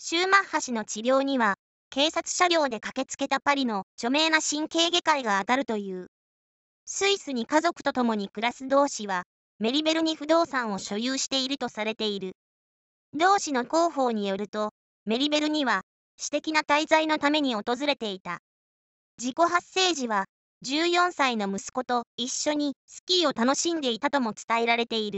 シューマッハ氏の治療には、警察車両で駆けつけたパリの著名な神経外科医が当たるという。スイスに家族と共に暮らす同氏は、メリベルに不動産を所有しているとされている。同氏の広報によると、メリベルには、私的な滞在のために訪れていた。事故発生時は、14歳の息子と一緒にスキーを楽しんでいたとも伝えられている。